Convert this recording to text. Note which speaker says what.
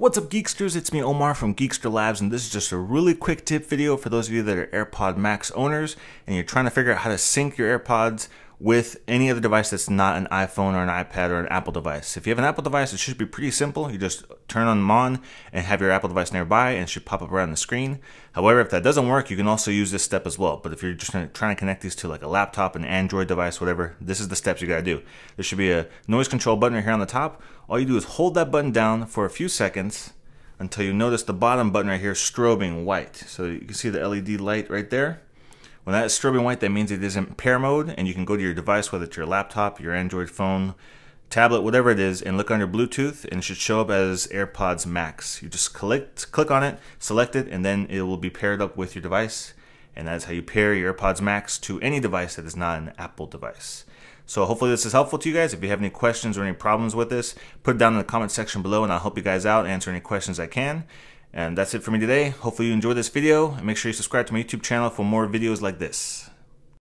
Speaker 1: What's up Geeksters, it's me Omar from Geekster Labs and this is just a really quick tip video for those of you that are AirPod Max owners and you're trying to figure out how to sync your AirPods with any other device that's not an iPhone or an iPad or an Apple device. If you have an Apple device, it should be pretty simple. You just turn on Mon and have your Apple device nearby and it should pop up around the screen. However, if that doesn't work, you can also use this step as well. But if you're just trying to connect these to like a laptop, an Android device, whatever, this is the steps you gotta do. There should be a noise control button right here on the top. All you do is hold that button down for a few seconds until you notice the bottom button right here strobing white. So you can see the LED light right there. When that is strobing white, that means it is in pair mode and you can go to your device, whether it's your laptop, your Android phone, tablet, whatever it is, and look under Bluetooth, and it should show up as AirPods Max. You just click, click on it, select it, and then it will be paired up with your device. And that's how you pair your AirPods Max to any device that is not an Apple device. So hopefully this is helpful to you guys. If you have any questions or any problems with this, put it down in the comment section below and I'll help you guys out, answer any questions I can. And that's it for me today. Hopefully you enjoyed this video and make sure you subscribe to my YouTube channel for more videos like this.